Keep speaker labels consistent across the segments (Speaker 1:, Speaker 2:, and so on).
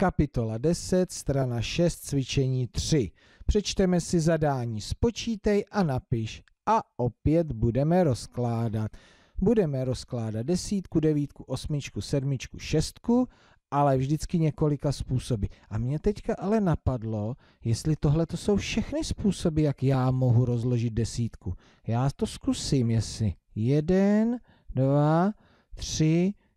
Speaker 1: Kapitola 10, strana 6, cvičení 3. Přečteme si zadání, spočítej a napiš. A opět budeme rozkládat. Budeme rozkládat desítku, devítku, osmičku, sedmičku, šestku, ale vždycky několika způsoby. A mě teďka ale napadlo, jestli tohle to jsou všechny způsoby, jak já mohu rozložit desítku. Já to zkusím, jestli jeden, dva, tři,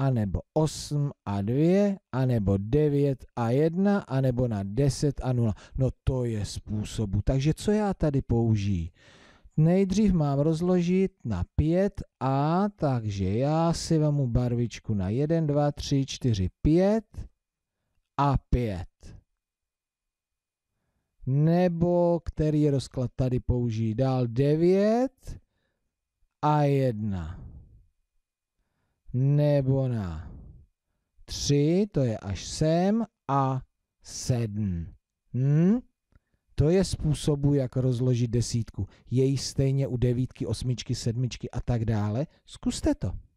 Speaker 1: anebo 8 a 2, anebo 9 a 1, anebo na 10 a 0. No to je způsobu. Takže co já tady použiju? Nejdřív mám rozložit na 5a, takže já si vemu barvičku na 1, 2, 3, 4, 5 a 5. Nebo který rozklad tady použijí dál 9 a 1 nebo na 3, to je až sem, a 7. Hm? To je způsobu, jak rozložit desítku. Je stejně u devítky, osmičky, sedmičky a tak dále. Zkuste to.